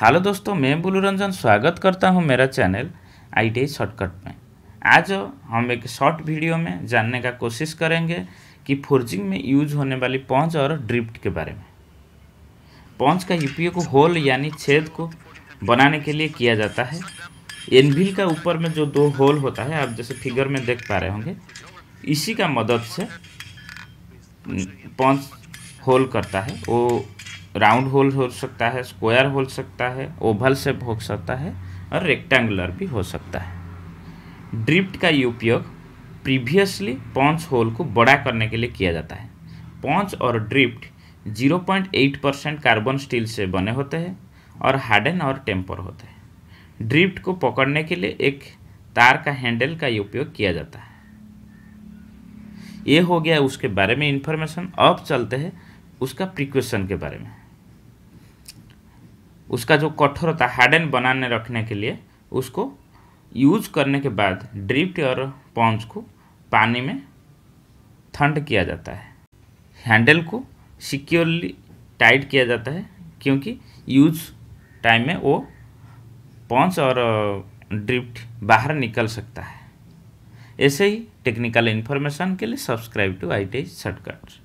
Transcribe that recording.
hello दोस्तों मैं बुलू रंजन स्वागत करता हूं मेरा चैनल आई शॉर्टकट में आज हम एक शॉर्ट वीडियो में जानने का कोशिश करेंगे कि फोर्जिंग में यूज होने वाली पॉन्च और ड्रिफ्ट के बारे में पॉन्च का यूपीओ को होल यानी छेद को बनाने के लिए किया जाता है एनविल का ऊपर में जो दो होल होता है आप जैसे फिगर में देख पा रहे होंगे इसी का मदद से पंच होल करता है वो राउंड होल हो सकता है स्क्वायर हो सकता है ओवल से हो सकता है और रेक्टेंगुलर भी हो सकता है ड्रिफ्ट का उपयोग प्रीवियसली पॉन्च होल को बड़ा करने के लिए किया जाता है पॉन्च और ड्रिफ्ट 0.8 परसेंट कार्बन स्टील से बने होते हैं और हार्डन और टेम्पर होते हैं ड्रिफ्ट को पकड़ने के लिए एक तार का हैंडल का उपयोग किया जाता है ये हो गया उसके बारे में इन्फॉर्मेशन अब चलते हैं उसका प्रिक्वेशन के बारे में उसका जो कठोर होता है हार्डन बनाने रखने के लिए उसको यूज करने के बाद ड्रिफ्ट और पॉन्च को पानी में ठंड किया जाता है हैंडल को सिक्योरली टाइट किया जाता है क्योंकि यूज टाइम में वो पॉन्च और ड्रिफ्ट uh, बाहर निकल सकता है ऐसे ही टेक्निकल इन्फॉर्मेशन के लिए subscribe to I T shortcuts